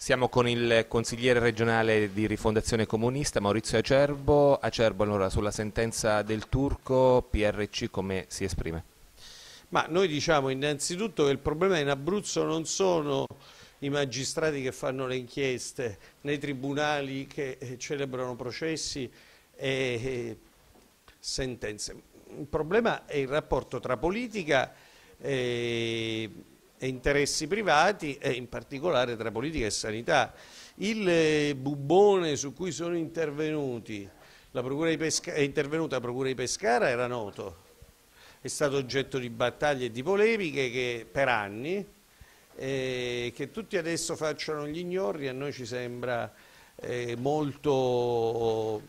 Siamo con il consigliere regionale di Rifondazione Comunista Maurizio Acerbo. Acerbo, allora, sulla sentenza del turco, PRC come si esprime? Ma noi diciamo innanzitutto che il problema in Abruzzo non sono i magistrati che fanno le inchieste, né i tribunali che eh, celebrano processi e eh, sentenze. Il problema è il rapporto tra politica e e interessi privati e in particolare tra politica e sanità. Il eh, bubbone su cui sono intervenuti, la procura di Pesca, è intervenuta la procura di Pescara era noto, è stato oggetto di battaglie e di polemiche che, per anni, eh, che tutti adesso facciano gli ignorri a noi ci sembra eh, molto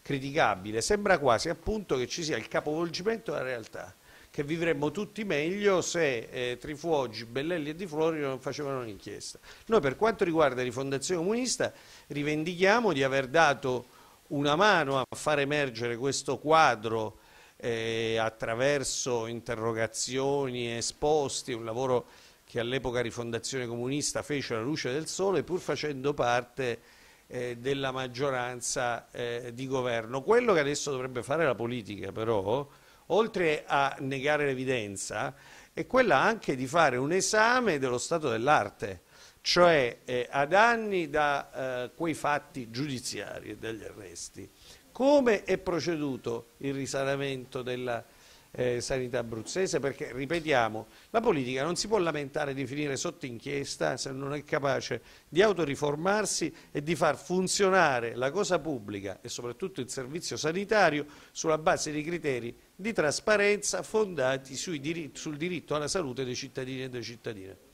criticabile, sembra quasi appunto che ci sia il capovolgimento della realtà che vivremmo tutti meglio se eh, Trifuoggi, Bellelli e Di Florio non facevano un'inchiesta. Noi per quanto riguarda Rifondazione Comunista rivendichiamo di aver dato una mano a far emergere questo quadro eh, attraverso interrogazioni, esposti, un lavoro che all'epoca Rifondazione Comunista fece alla luce del sole pur facendo parte eh, della maggioranza eh, di governo. Quello che adesso dovrebbe fare la politica però oltre a negare l'evidenza, è quella anche di fare un esame dello stato dell'arte, cioè eh, a danni da eh, quei fatti giudiziari e dagli arresti. Come è proceduto il risanamento della eh, sanità abruzzese perché, ripetiamo, la politica non si può lamentare di finire sotto inchiesta se non è capace di autoriformarsi e di far funzionare la cosa pubblica e soprattutto il servizio sanitario sulla base di criteri di trasparenza fondati dir sul diritto alla salute dei cittadini e delle cittadine.